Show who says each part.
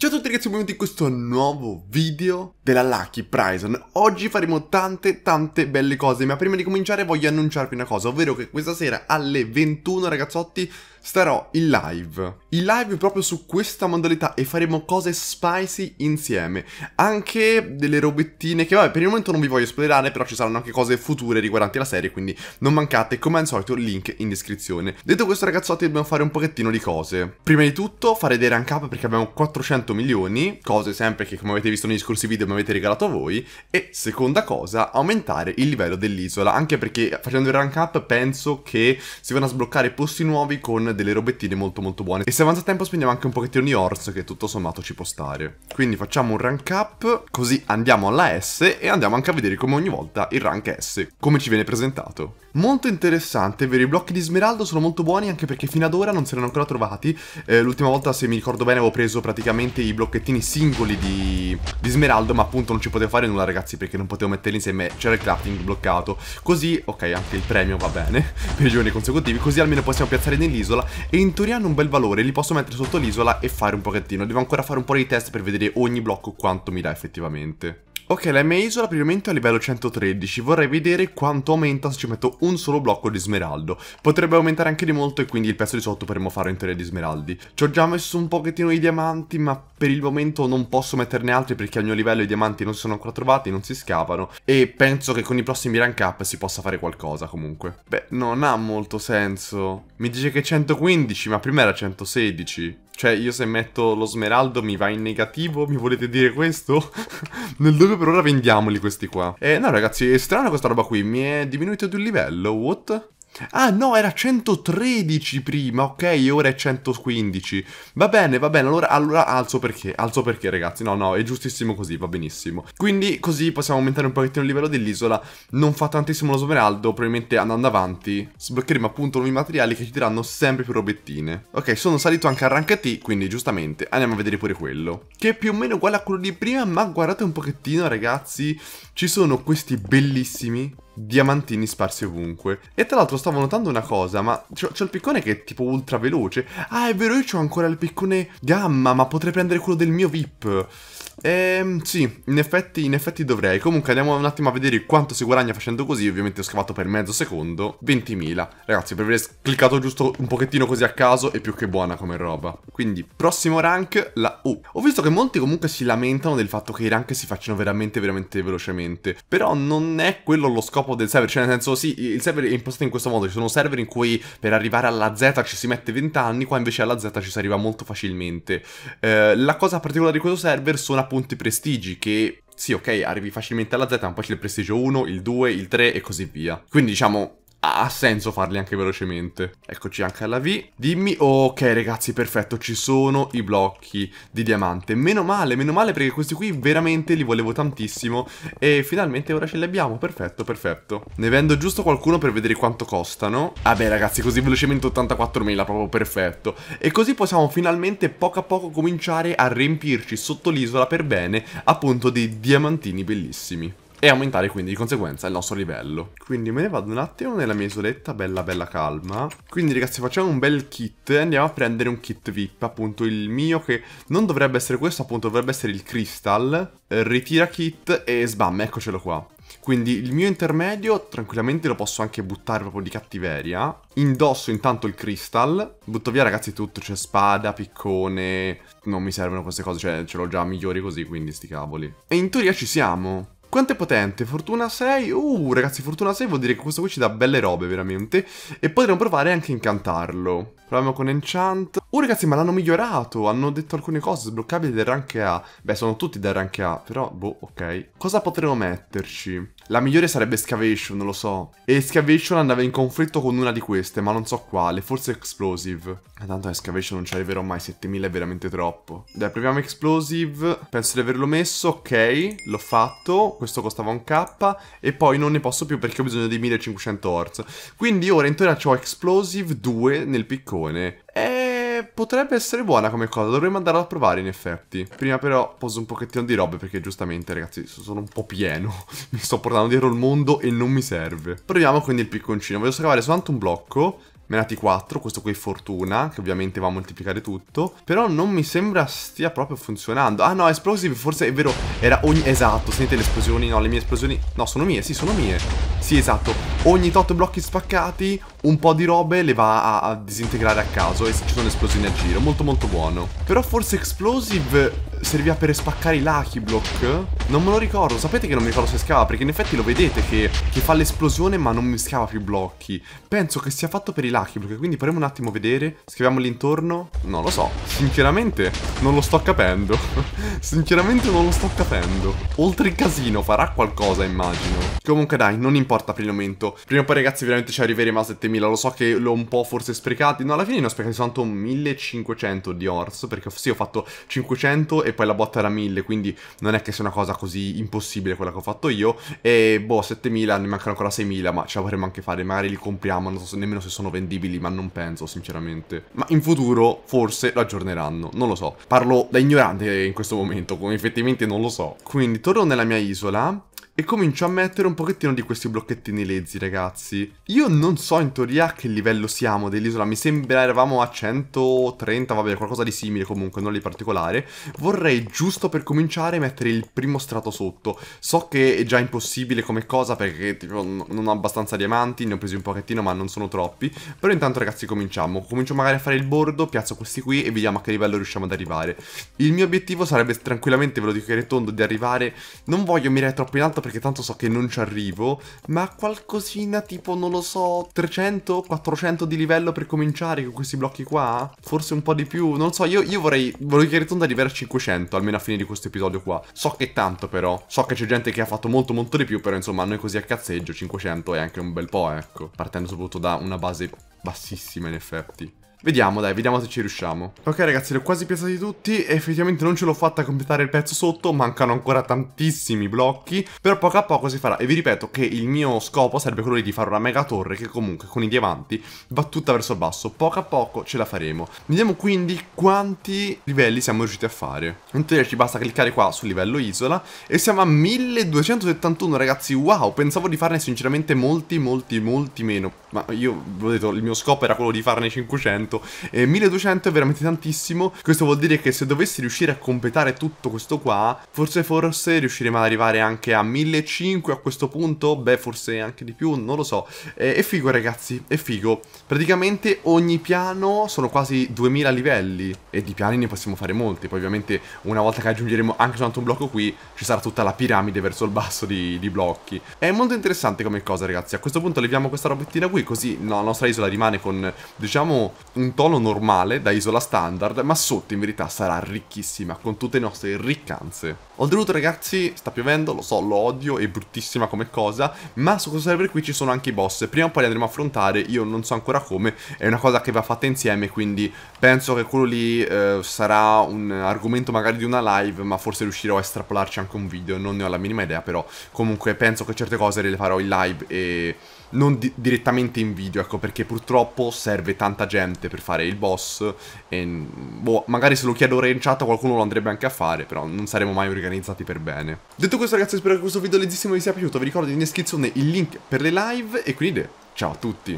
Speaker 1: Ciao a tutti ragazzi, benvenuti in questo nuovo video della Lucky Prison. Oggi faremo tante tante belle cose, ma prima di cominciare voglio annunciarvi una cosa, ovvero che questa sera alle 21 ragazzotti starò in live. In live proprio su questa modalità e faremo cose spicy insieme. Anche delle robettine che vabbè per il momento non vi voglio spoilerare, però ci saranno anche cose future riguardanti la serie, quindi non mancate come al solito link in descrizione. Detto questo ragazzotti dobbiamo fare un pochettino di cose. Prima di tutto fare dei rank up perché abbiamo 400 milioni, cose sempre che come avete visto negli scorsi video mi avete regalato voi. E seconda cosa, aumentare il livello dell'isola, anche perché facendo il rank up penso che si vanno a sbloccare posti nuovi con delle robettine molto molto buone. E se avanza tempo spendiamo anche un pochettino di Ors, che tutto sommato ci può stare. Quindi facciamo un rank up, così andiamo alla S e andiamo anche a vedere come ogni volta il rank S, come ci viene presentato. Molto interessante, vero, i blocchi di smeraldo sono molto buoni anche perché fino ad ora non se ne hanno ancora trovati. Eh, L'ultima volta, se mi ricordo bene, avevo preso praticamente i blocchettini singoli di, di smeraldo, ma appunto non ci potevo fare nulla ragazzi perché non potevo metterli insieme, c'era il crafting bloccato. Così, ok, anche il premio va bene per i giorni consecutivi, così almeno possiamo piazzare nell'isola sull'isola e in teoria hanno un bel valore, li posso mettere sotto l'isola e fare un pochettino. Devo ancora fare un po' di test per vedere ogni blocco quanto mi dà effettivamente. Ok, la mia isola praticamente è a livello 113, vorrei vedere quanto aumenta se ci metto un solo blocco di smeraldo. Potrebbe aumentare anche di molto e quindi il pezzo di sotto potremmo fare in teoria di smeraldi. Ci ho già messo un pochettino di diamanti, ma per il momento non posso metterne altri perché al mio livello i diamanti non si sono ancora trovati, non si scavano. E penso che con i prossimi rank up si possa fare qualcosa comunque. Beh, non ha molto senso. Mi dice che è 115, ma prima era 116. Cioè, io se metto lo smeraldo mi va in negativo? Mi volete dire questo? Nel dove per ora vendiamoli questi qua. Eh, no ragazzi, è strana questa roba qui. Mi è diminuito di un livello, what? Ah no, era 113 prima, ok, ora è 115. Va bene, va bene, allora, allora, alzo perché, alzo perché ragazzi, no no, è giustissimo così, va benissimo. Quindi così possiamo aumentare un pochettino il livello dell'isola, non fa tantissimo lo smeraldo, probabilmente andando avanti sbloccheremo appunto nuovi materiali che ci daranno sempre più robettine. Ok, sono salito anche a rank T, quindi giustamente andiamo a vedere pure quello. Che è più o meno uguale a quello di prima, ma guardate un pochettino ragazzi, ci sono questi bellissimi diamantini sparsi ovunque. E tra l'altro stavo notando una cosa, ma c'ho il piccone che è tipo ultra veloce. Ah, è vero, io ho ancora il piccone gamma, ma potrei prendere quello del mio VIP. Ehm, sì, in effetti, in effetti dovrei. Comunque andiamo un attimo a vedere quanto si guadagna facendo così. Ovviamente ho scavato per mezzo secondo. 20.000. Ragazzi, per aver cliccato giusto un pochettino così a caso è più che buona come roba. Quindi, prossimo rank, la U. Ho visto che molti comunque si lamentano del fatto che i rank si facciano veramente, veramente velocemente. Però non è quello lo scopo del server. Cioè, nel senso, sì, il server è impostato in questo modo. Ci sono server in cui per arrivare alla Z ci si mette 20 anni, qua invece alla Z ci si arriva molto facilmente. Eh, la cosa particolare di questo server sono appunto i prestigi, che... Sì, ok, arrivi facilmente alla Z, ma poi c'è il prestigio 1, il 2, il 3 e così via. Quindi, diciamo, ha senso farli anche velocemente. Eccoci anche alla V. Dimmi, ok ragazzi, perfetto, ci sono i blocchi di diamante. Meno male, meno male perché questi qui veramente li volevo tantissimo e finalmente ora ce li abbiamo, perfetto, perfetto. Ne vendo giusto qualcuno per vedere quanto costano. Vabbè ragazzi, così velocemente 84.000, proprio perfetto. E così possiamo finalmente poco a poco cominciare a riempirci sotto l'isola per bene, appunto, dei diamantini bellissimi e aumentare quindi di conseguenza il nostro livello. Quindi me ne vado un attimo nella mia isoletta bella bella calma. Quindi ragazzi facciamo un bel kit e andiamo a prendere un kit VIP, appunto il mio che non dovrebbe essere questo, appunto dovrebbe essere il Crystal. Ritira kit e sbam, eccocelo qua. Quindi il mio intermedio tranquillamente lo posso anche buttare proprio di cattiveria. Indosso intanto il crystal. Butto via ragazzi tutto, c'è cioè spada, piccone... Non mi servono queste cose, cioè ce l'ho già migliori così, quindi sti cavoli. E in teoria ci siamo. Quanto è potente? Fortuna 6? Uh, ragazzi, Fortuna 6 vuol dire che questo qui ci dà belle robe, veramente. E potremmo provare anche a incantarlo. Proviamo con Enchant. Uh, ragazzi, ma l'hanno migliorato. Hanno detto alcune cose sbloccabili del rank A. Beh, sono tutti del rank A, però, boh, ok. Cosa potremmo metterci? La migliore sarebbe Scavation, lo so. E Scavation andava in conflitto con una di queste, ma non so quale. Forse Explosive. Ma tanto a Scavation non ci arriverò mai, 7000 è veramente troppo. Dai, proviamo Explosive. Penso di averlo messo, ok. L'ho fatto questo costava un K e poi non ne posso più perché ho bisogno di 1500 Horz. Quindi ora in teoria ho Explosive 2 nel piccone. E potrebbe essere buona come cosa, dovremmo andarla a provare in effetti. Prima però poso un pochettino di robe perché giustamente ragazzi sono un po' pieno. mi sto portando dietro il mondo e non mi serve. Proviamo quindi il picconcino, voglio scavare soltanto un blocco ne ha dati 4, questo qui è fortuna, che ovviamente va a moltiplicare tutto, però non mi sembra stia proprio funzionando. Ah no, esplosive, forse è vero, era ogni... esatto, sentite le esplosioni, no, le mie esplosioni, no, sono mie, sì, sono mie. Sì, esatto, ogni tot blocchi spaccati, un po' di robe le va a, a disintegrare a caso e ci sono esplosioni a giro, molto molto buono. Però forse explosive serviva per spaccare i Lucky Block? Non me lo ricordo, sapete che non mi ricordo se scava, perché in effetti lo vedete che, che fa l'esplosione ma non mi scava più blocchi. Penso che sia fatto per i Lucky Block, quindi faremo un attimo a vedere, scriviamoli intorno. Non lo so, sinceramente non lo sto capendo. sinceramente non lo sto capendo. Oltre il casino farà qualcosa, immagino. Comunque dai, non importa per il momento. Prima o poi ragazzi veramente ci arriveremo a 7000, lo so che l'ho un po' forse sprecato. No, alla fine ne ho sprecati soltanto 1500 di Ors, perché sì, ho fatto 500 e poi la botta era 1000, quindi non è che sia una cosa così impossibile quella che ho fatto io. E boh, 7000, ne mancano ancora 6000, ma ce la vorremmo anche fare. Magari li compriamo, non so se, nemmeno se sono vendibili, ma non penso, sinceramente. Ma in futuro forse lo aggiorneranno, non lo so. Parlo da ignorante in questo momento, come effettivamente non lo so. Quindi torno nella mia isola e comincio a mettere un pochettino di questi blocchettini lezzi, ragazzi. Io non so in teoria a che livello siamo dell'isola, mi sembra eravamo a 130, vabbè, qualcosa di simile comunque, non di particolare. Vorrei giusto per cominciare mettere il primo strato sotto. So che è già impossibile come cosa perché tipo, non ho abbastanza diamanti, ne ho presi un pochettino ma non sono troppi. Però intanto ragazzi cominciamo, comincio magari a fare il bordo, piazzo questi qui e vediamo a che livello riusciamo ad arrivare. Il mio obiettivo sarebbe tranquillamente, ve lo dico che tondo, di arrivare... Non voglio mirare troppo in alto perché tanto so che non ci arrivo, ma qualcosina tipo, non lo so, 300, 400 di livello per cominciare con questi blocchi qua? Forse un po' di più, non lo so, io, io vorrei, vorrei che ritonda arrivare a 500, almeno a fine di questo episodio qua. So che tanto però, so che c'è gente che ha fatto molto molto di più, però insomma, noi così a cazzeggio 500 è anche un bel po', ecco, partendo soprattutto da una base bassissima in effetti. Vediamo dai, vediamo se ci riusciamo Ok ragazzi, li ho quasi piazzati tutti Effettivamente non ce l'ho fatta a completare il pezzo sotto Mancano ancora tantissimi blocchi Però poco a poco si farà E vi ripeto che il mio scopo sarebbe quello di fare una mega torre Che comunque con i diamanti va tutta verso il basso Poco a poco ce la faremo Vediamo quindi quanti livelli siamo riusciti a fare In teoria ci basta cliccare qua sul livello isola E siamo a 1271 ragazzi Wow, pensavo di farne sinceramente molti molti molti meno ma io vi ho detto il mio scopo era quello di farne 500 e 1200 è veramente tantissimo questo vuol dire che se dovessi riuscire a completare tutto questo qua forse forse riusciremo ad arrivare anche a 1500 a questo punto beh forse anche di più non lo so e, è figo ragazzi è figo praticamente ogni piano sono quasi 2000 livelli e di piani ne possiamo fare molti poi ovviamente una volta che aggiungeremo anche soltanto un blocco qui ci sarà tutta la piramide verso il basso di, di blocchi è molto interessante come cosa ragazzi a questo punto leviamo questa robettina qui qui così la nostra isola rimane con, diciamo, un tono normale da isola standard, ma sotto in verità sarà ricchissima, con tutte le nostre riccanze. Oltretutto ragazzi, sta piovendo, lo so, lo odio, è bruttissima come cosa, ma su questo server qui ci sono anche i boss, prima o poi li andremo a affrontare, io non so ancora come, è una cosa che va fatta insieme, quindi penso che quello lì eh, sarà un argomento magari di una live, ma forse riuscirò a estrapolarci anche un video, non ne ho la minima idea, però comunque penso che certe cose le farò in live e non di direttamente in video, ecco, perché purtroppo serve tanta gente per fare il boss e mm, boh, magari se lo chiedo ora in chat qualcuno lo andrebbe anche a fare, però non saremo mai organizzati per bene. Detto questo ragazzi, spero che questo video leggissimo vi sia piaciuto, vi ricordo in descrizione il link per le live e quindi ciao a tutti!